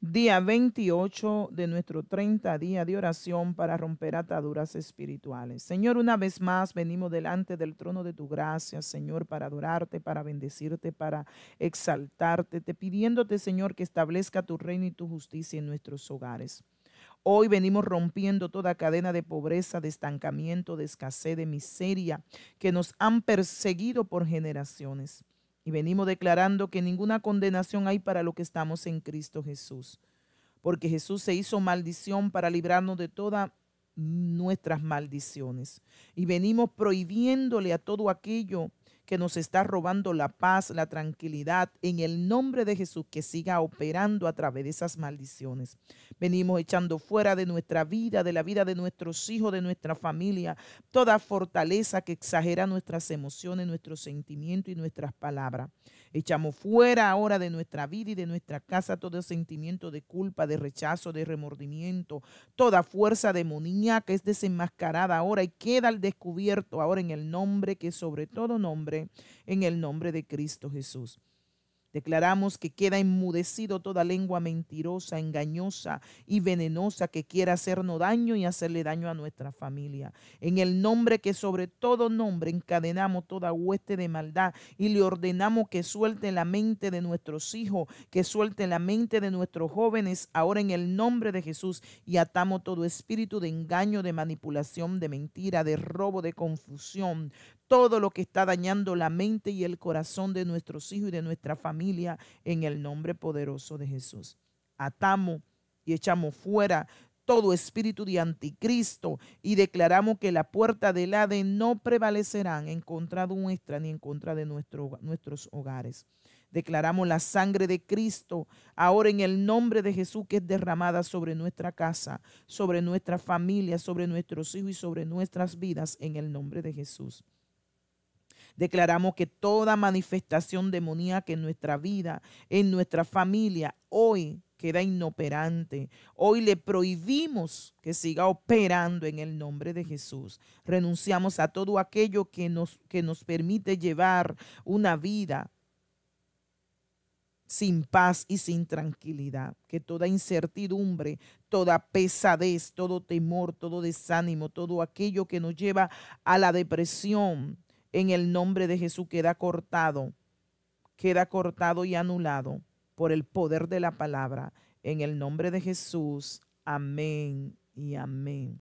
día 28 de nuestro 30 día de oración para romper ataduras espirituales. Señor, una vez más venimos delante del trono de tu gracia, Señor, para adorarte, para bendecirte, para exaltarte, te pidiéndote, Señor, que establezca tu reino y tu justicia en nuestros hogares. Hoy venimos rompiendo toda cadena de pobreza, de estancamiento, de escasez, de miseria que nos han perseguido por generaciones. Y venimos declarando que ninguna condenación hay para lo que estamos en Cristo Jesús. Porque Jesús se hizo maldición para librarnos de todas nuestras maldiciones. Y venimos prohibiéndole a todo aquello que nos está robando la paz, la tranquilidad, en el nombre de Jesús, que siga operando a través de esas maldiciones. Venimos echando fuera de nuestra vida, de la vida de nuestros hijos, de nuestra familia, toda fortaleza que exagera nuestras emociones, nuestros sentimientos y nuestras palabras. Echamos fuera ahora de nuestra vida y de nuestra casa todo sentimiento de culpa, de rechazo, de remordimiento, toda fuerza demoníaca es desenmascarada ahora y queda al descubierto ahora en el nombre que sobre todo nombre en el nombre de Cristo Jesús. Declaramos que queda enmudecido toda lengua mentirosa, engañosa y venenosa que quiera hacernos daño y hacerle daño a nuestra familia. En el nombre que sobre todo nombre encadenamos toda hueste de maldad y le ordenamos que suelte la mente de nuestros hijos, que suelte la mente de nuestros jóvenes, ahora en el nombre de Jesús y atamos todo espíritu de engaño, de manipulación, de mentira, de robo, de confusión, todo lo que está dañando la mente y el corazón de nuestros hijos y de nuestra familia en el nombre poderoso de Jesús. Atamos y echamos fuera todo espíritu de anticristo y declaramos que la puerta del ADE no prevalecerán en contra nuestra ni en contra de nuestro, nuestros hogares. Declaramos la sangre de Cristo ahora en el nombre de Jesús que es derramada sobre nuestra casa, sobre nuestra familia, sobre nuestros hijos y sobre nuestras vidas en el nombre de Jesús. Declaramos que toda manifestación demoníaca en nuestra vida, en nuestra familia, hoy queda inoperante. Hoy le prohibimos que siga operando en el nombre de Jesús. Renunciamos a todo aquello que nos, que nos permite llevar una vida sin paz y sin tranquilidad, que toda incertidumbre, toda pesadez, todo temor, todo desánimo, todo aquello que nos lleva a la depresión, en el nombre de Jesús queda cortado, queda cortado y anulado por el poder de la palabra. En el nombre de Jesús. Amén y amén.